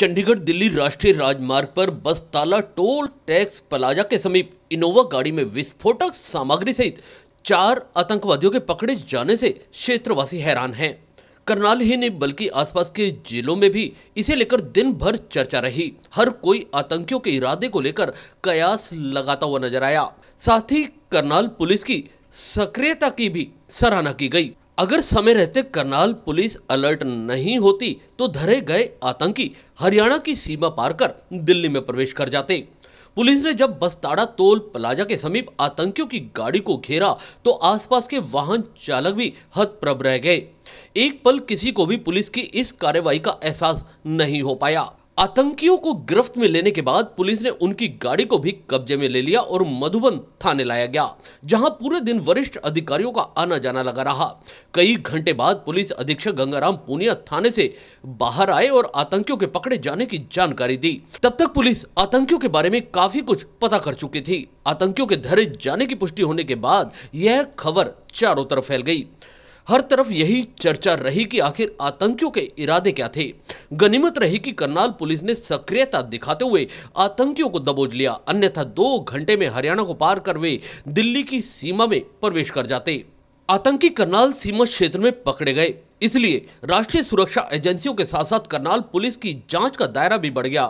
चंडीगढ़ दिल्ली राष्ट्रीय राजमार्ग पर बस ताला टोल टैक्स प्लाजा के समीप इनोवा गाड़ी में विस्फोटक सामग्री सहित चार आतंकवादियों के पकड़े जाने से क्षेत्रवासी हैरान हैं करनाल ही नहीं बल्कि आसपास के जिलों में भी इसे लेकर दिन भर चर्चा रही हर कोई आतंकियों के इरादे को लेकर कयास लगाता हुआ नजर आया साथ ही करनाल पुलिस की सक्रियता की भी सराहना की गई अगर समय रहते करनाल पुलिस अलर्ट नहीं होती तो धरे गए आतंकी हरियाणा की सीमा पार कर दिल्ली में प्रवेश कर जाते पुलिस ने जब बस्ताड़ा टोल प्लाजा के समीप आतंकियों की गाड़ी को घेरा तो आसपास के वाहन चालक भी हतप्रभ रह गए एक पल किसी को भी पुलिस की इस कार्रवाई का एहसास नहीं हो पाया आतंकियों को गिरफ्त में लेने के बाद पुलिस ने उनकी गाड़ी को भी कब्जे में ले लिया और मधुबन थाने लाया गया जहां पूरे दिन वरिष्ठ अधिकारियों का आना जाना लगा रहा कई घंटे बाद पुलिस अधीक्षक गंगाराम पूनिया थाने से बाहर आए और आतंकियों के पकड़े जाने की जानकारी दी तब तक पुलिस आतंकियों के बारे में काफी कुछ पता कर चुकी थी आतंकियों के धरे जाने की पुष्टि होने के बाद यह खबर चारों तरफ फैल गई हर तरफ यही चर्चा रही कि आखिर आतंकियों के इरादे क्या थे गनीमत रही कि करनाल पुलिस ने सक्रियता दिखाते हुए आतंकियों को दबोच लिया अन्यथा दो घंटे में हरियाणा को पार कर वे दिल्ली की सीमा में प्रवेश कर जाते आतंकी करनाल सीमा क्षेत्र में पकड़े गए इसलिए राष्ट्रीय सुरक्षा एजेंसियों के साथ साथ करनाल पुलिस की जांच का दायरा भी बढ़ गया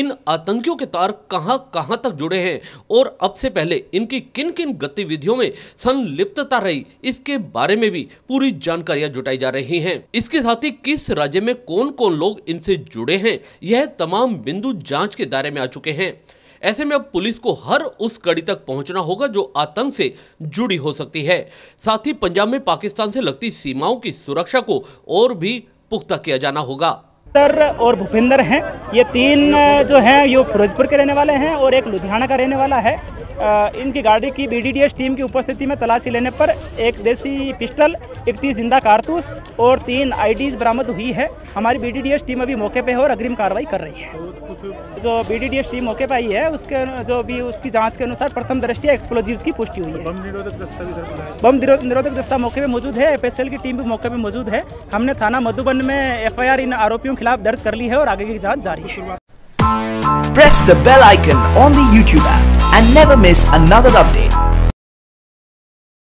इन आतंकियों के तार कहां कहां तक जुड़े हैं और अब से पहले इनकी किन किन गतिविधियों में संलिप्तता रही इसके बारे में भी पूरी जानकारियां जुटाई जा रही हैं इसके साथ ही किस राज्य में कौन कौन लोग इनसे जुड़े हैं यह तमाम बिंदु जाँच के दायरे में आ चुके हैं ऐसे में अब पुलिस को हर उस कड़ी तक पहुंचना होगा जो आतंक से जुड़ी हो सकती है साथ ही पंजाब में पाकिस्तान से लगती सीमाओं की सुरक्षा को और भी पुख्ता किया जाना होगा और भूपिंदर हैं ये तीन जो हैं ये फिरोजपुर के रहने वाले हैं और एक लुधियाना का रहने वाला है इनकी गाड़ी की बी टीम की उपस्थिति में तलाशी लेने पर एक देसी पिस्टल इकतीस जिंदा कारतूस और तीन आई बरामद हुई है हमारी बी टीम अभी मौके पर है और अग्रिम कार्रवाई कर रही है जो बी टीम मौके पर आई है उसके जो भी उसकी जाँच के अनुसार प्रथम दृष्टिया एक्सप्लोजिव की पुष्टि हुई है बम निरोधक दस्ता मौके पर मौजूद है एफ की टीम भी मौके पर मौजूद है हमने थाना मधुबन में एफ इन आरोपियों के खिलाफ दर्ज कर ली है और आगे की जाँच जारी है Press the bell icon on the YouTube app. and never miss another update.